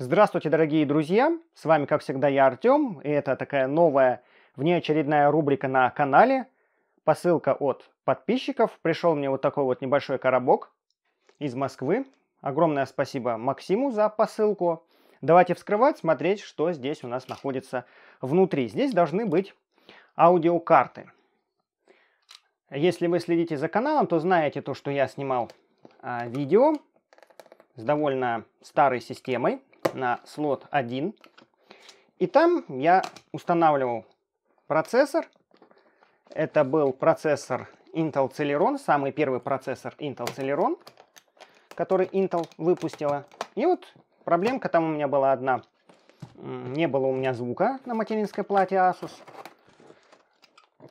Здравствуйте, дорогие друзья! С вами, как всегда, я Артем, и это такая новая внеочередная рубрика на канале. Посылка от подписчиков. Пришел мне вот такой вот небольшой коробок из Москвы. Огромное спасибо Максиму за посылку. Давайте вскрывать, смотреть, что здесь у нас находится внутри. Здесь должны быть аудиокарты. Если вы следите за каналом, то знаете то, что я снимал а, видео с довольно старой системой на слот 1. И там я устанавливал процессор. Это был процессор Intel Celeron, самый первый процессор Intel Celeron, который Intel выпустила. И вот проблемка там у меня была одна. Не было у меня звука на материнской плате Asus.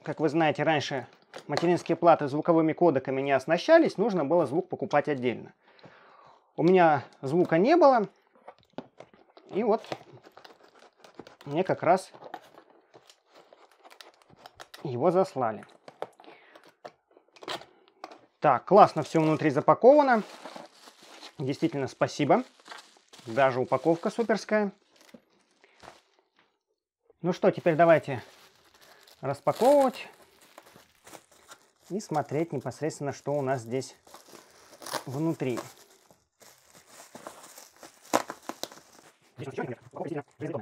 Как вы знаете, раньше материнские платы звуковыми кодеками не оснащались, нужно было звук покупать отдельно. У меня звука не было, и вот мне как раз его заслали. Так, классно все внутри запаковано. Действительно, спасибо. Даже упаковка суперская. Ну что, теперь давайте распаковывать и смотреть непосредственно, что у нас здесь внутри. Здесь еще размер.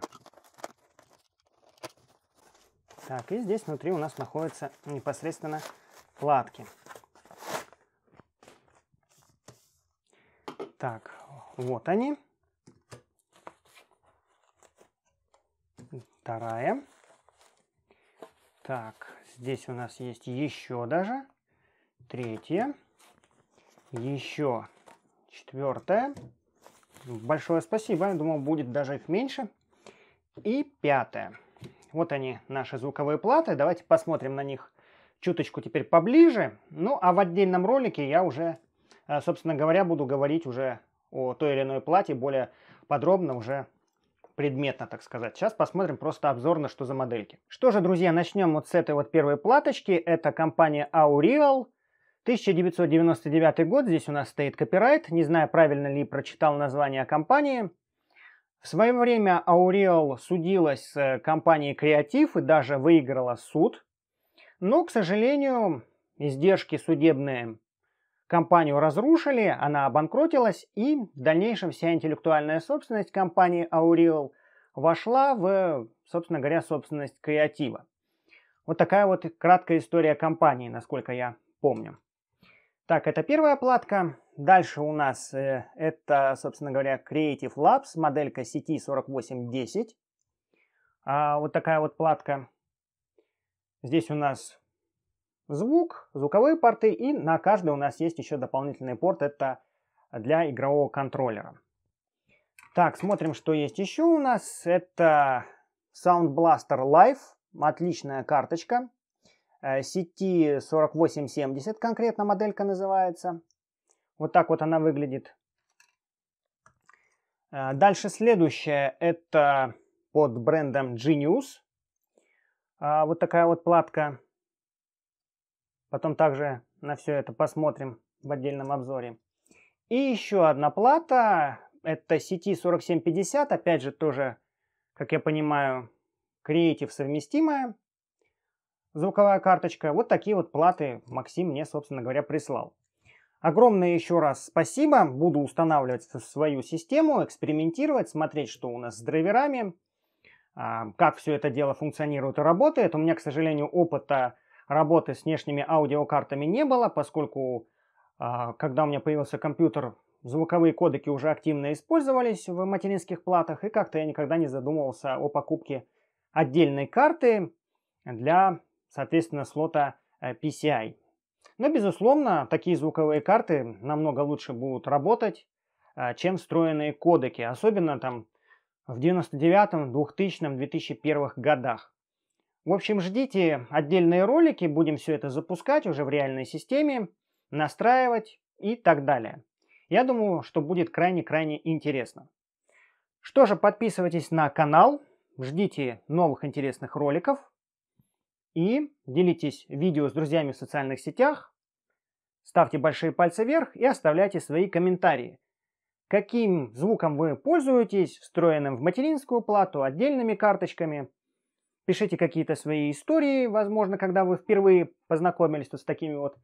Так, и здесь внутри у нас находятся непосредственно вкладки. Так, вот они. Вторая. Так, здесь у нас есть еще даже. Третья. Еще четвертая. Большое спасибо. Я думал, будет даже их меньше. И пятое. Вот они, наши звуковые платы. Давайте посмотрим на них чуточку теперь поближе. Ну, а в отдельном ролике я уже, э, собственно говоря, буду говорить уже о той или иной плате более подробно, уже предметно, так сказать. Сейчас посмотрим просто обзорно, что за модельки. Что же, друзья, начнем вот с этой вот первой платочки. Это компания Aureal. 1999 год, здесь у нас стоит копирайт, не знаю, правильно ли прочитал название компании. В свое время Aureal судилась с э, компанией Креатив и даже выиграла суд. Но, к сожалению, издержки судебные компанию разрушили, она обанкротилась, и в дальнейшем вся интеллектуальная собственность компании Aureal вошла в, собственно говоря, собственность Креатива. Вот такая вот краткая история компании, насколько я помню. Так, это первая платка. Дальше у нас э, это, собственно говоря, Creative Labs, моделька сети 4810. А, вот такая вот платка. Здесь у нас звук, звуковые порты, и на каждой у нас есть еще дополнительный порт, это для игрового контроллера. Так, смотрим, что есть еще у нас. Это Sound Blaster Live, отличная карточка, Э, сети 4870, конкретно моделька называется. Вот так вот она выглядит. Э, дальше следующее, это под брендом Genius. А, вот такая вот платка. Потом также на все это посмотрим в отдельном обзоре. И еще одна плата, это сети 4750, опять же тоже, как я понимаю, Creative совместимая звуковая карточка. Вот такие вот платы Максим мне, собственно говоря, прислал. Огромное еще раз спасибо. Буду устанавливать свою систему, экспериментировать, смотреть, что у нас с драйверами, а, как все это дело функционирует и работает. У меня, к сожалению, опыта работы с внешними аудиокартами не было, поскольку а, когда у меня появился компьютер, звуковые кодеки уже активно использовались в материнских платах, и как-то я никогда не задумывался о покупке отдельной карты для соответственно, слота э, PCI. Но, безусловно, такие звуковые карты намного лучше будут работать, э, чем встроенные кодеки, особенно там в 99-м, 2000-м, 2001 годах. В общем, ждите отдельные ролики, будем все это запускать уже в реальной системе, настраивать и так далее. Я думаю, что будет крайне-крайне интересно. Что же, подписывайтесь на канал, ждите новых интересных роликов – и делитесь видео с друзьями в социальных сетях, ставьте большие пальцы вверх и оставляйте свои комментарии. Каким звуком вы пользуетесь, встроенным в материнскую плату, отдельными карточками. Пишите какие-то свои истории, возможно, когда вы впервые познакомились вот с такими вот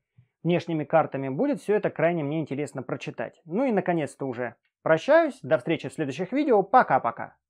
внешними картами. Будет все это крайне мне интересно прочитать. Ну и наконец-то уже прощаюсь. До встречи в следующих видео. Пока-пока.